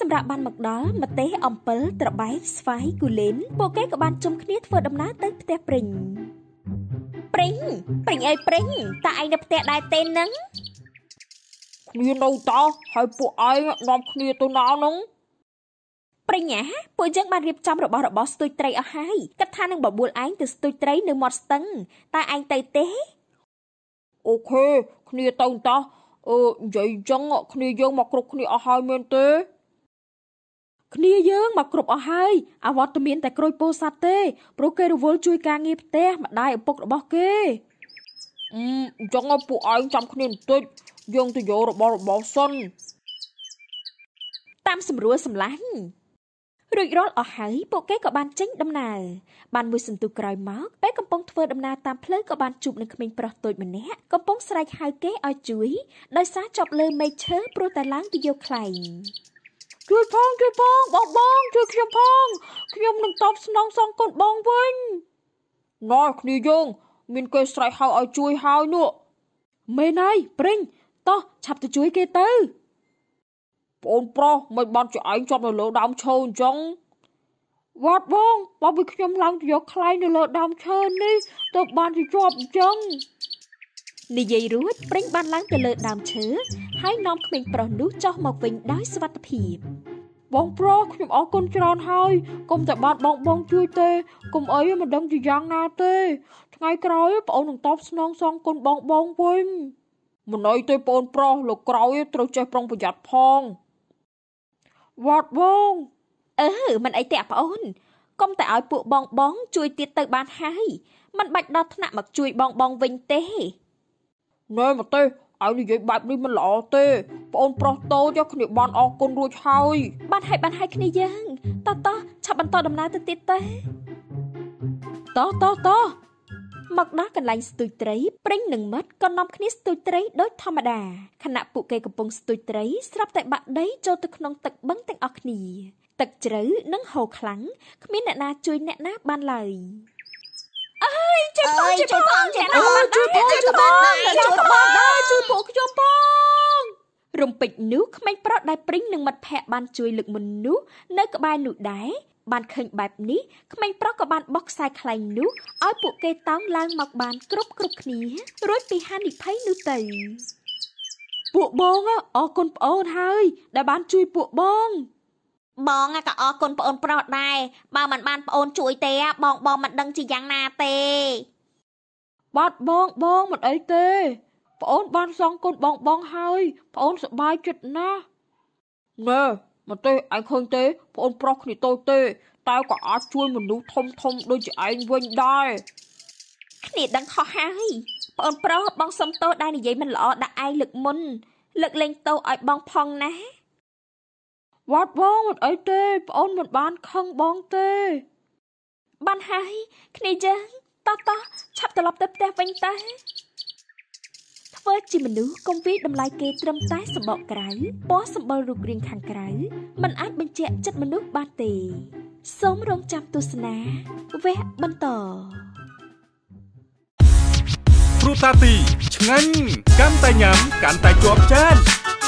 សម្រាប់បានមកដល់ម្ទេសអំពិលត្របែកស្វាយគូលែនពួកគេក៏បានជុំគ្នាធ្វើដំណើរទៅផ្ទះព្រិញព្រិញព្រិញអើយព្រិញតើឯងនៅផ្ទះដែរទេនឹងគ្នានៅតោះហើយពួកឯងនាំ គ្នាទៅណានោះព្រិញអាពួកយើងបានរៀបចំរបស់របរស្ទួយត្រីអស់ហើយគិតថានឹងបបួលឯងទៅស្ទួយត្រី នៅមាត់ស្ទឹងតើឯងទៅទេអូខេគ្នាទៅតោះអឺនិយាយអញ្ចឹងគ្នាយើងមកគ្រប់គ្នាអស់ហើយមែនទេគ្នាយើងមកគ្រប់អស់ហើយអវត្តមានតែក្រួយពោស័តទេព្រោះគេ រវល់ជួយការងារផ្ទះម្ដាយឪពុករបស់គេអឺអញ្ចឹងពួកឯងចាំគ្នាបន្តិចយើងទៅយករបស់របស់សិនតាមស្រួលសម្លាញ់រួចរាល់អស់ហើយពួកគេក៏បានចេញដំណើរបានមួយសន្ទុះក្រោយមកពេលកំពុងធ្វើដំណើរតាមផ្លូវក៏បានជួបនឹងក្មេងប្រុសតូចម្នាក់កំពុងស្រែកហៅគេឲ្យជួយដោយសារជាប់លើមេឈើព្រោះតែឡើងពីយកខ្លែងជួយផងជួយផងបងបង ជួយខ្ញុំផងខ្ញុំនឹងតបស្នងសងកូនបងវិញណ៎គ្នាយើងមានគេស្រែកហៅឲ្យជួយហើយនោះមែនហើយព្រិញតោះឆាប់ទៅជួយគេទៅ បងប្រុសមិនបានជាឯងជាប់នៅលើដើមឈើអញ្ចឹងវត្តបងបងពីខ្ញុំឡើងទៅយក ខ្លែងនៅលើដើមឈើនេះទៅបានជាជាប់អញ្ចឹងនិយាយរួចព្រិញបានឡើងទៅលើដើមឈើហើយនាំក្មេងប្រុសនោះចុះមកវិញដោយសុវត្ថិភាពបងប្រុសខ្ញុំអរគុណច្រើនហើយកុំតែបាត់បងបងជួយទេកុំអីមិនដឹងជាយ៉ាងណាទេ ថ្ងៃក្រោយប្អូននឹងតបស្នងសងគុណបងបងវិញមិនអីទេប្អូនប្រុសលោកក្រោយត្រូវចេះប្រុងប្រយ័ត្នផងវត្តបងអឺមិនអីទេប្អូនកុំតែឲ្យពួកបងបងជួយទៀតទៅបានហើយ មិនបាច់ដល់ថ្នាក់មកជួយបងបងវិញទេណែមកទេឲ្យនិយាយបែបនេះមិនល្អទេបងប្រុសតូចគ្នាបានអរគុណរួចហើយបានហើយបានហើយគ្នាយើងតោះតោះឆាប់បន្តដំណើរទៅទៀតទេតោះតោះតោះមកដល់កន្លែងស្ទូចត្រីព្រិញនិងមិត្តក៏នាំគ្នាស្ទូចត្រីដូចធម្មតាខណៈពួកគេកំពុងស្ទូចត្រីស្រាប់តែបាក់ដីចូលទៅក្នុងទឹកបឹងទាំងអស់គ្នាទឹកជ្រៅនិងហូរខ្លាំងគ្មានអ្នកណាជួយអ្នកណាបានឡើយយជួយផងជួយផងជួយផងជួយផងជួយផងជួយផងដែរជួយពួកខ្ញុំផងរំពេចនោះក្មេងប្រុសដែលព្រិញនឹងមិត្តភ័ក្តិបានជួយលើកមុននោះនៅក្បែរនោះដែរបានឃើញបែបនេះក្មេងប្រុសក៏បានបោះខ្សែខ្លែងនោះឲ្យពួកគេតោងឡើងមកបាន គ្រប់គ្រប់គ្នារួចពីហានិភ័យនោះទៅពួកបងអរគុណប្អូនហើយ ដែលបានជួយពួកបងបងក៏អរគុណប្អូនប្រុសដែរបើមិនបានប្អូនជួយទេបងបងមិនដឹងជាយ៉ាងណាទេបាទបងបងមិនអីទេប្អូនបានសងគុណបងបងហើយប្អូនសប្បាយចិត្តណាស់ណែមកទេឯងឃើញទេប្អូនប្រុសគ្នាតូចទេតែក៏អាចជួយមនុស្សធំធំដូចជាឯងវិញដែរគ្នាដឹងខុសហើយប្អូនប្រុសបងសុំទោសដែលនិយាយមិនល្អដាក់ឯងលើកមុនលើកលែងទោសឲ្យបងផងណាវត្តបងមិនអីទេប្អូនមិនបានខឹងបងទេបានហើយគ្នាយើងតោះតោះឆាប់ត្រឡប់ទៅផ្ទះវិញតើធ្វើជាមនុស្សកុំវាយតម្លៃគេត្រឹមតែសម្បកក្រៅពណ៌សម្បុររូបរាងខាងក្រៅมันអាចបញ្ជាក់ចិត្តមនុស្សបានទេសូមរងចាំទស្សនាវគ្គបន្ត ព្រោះតាទី ឆ្ងាញ់កាន់តែញ៉ាំកាន់តែជាប់ចាន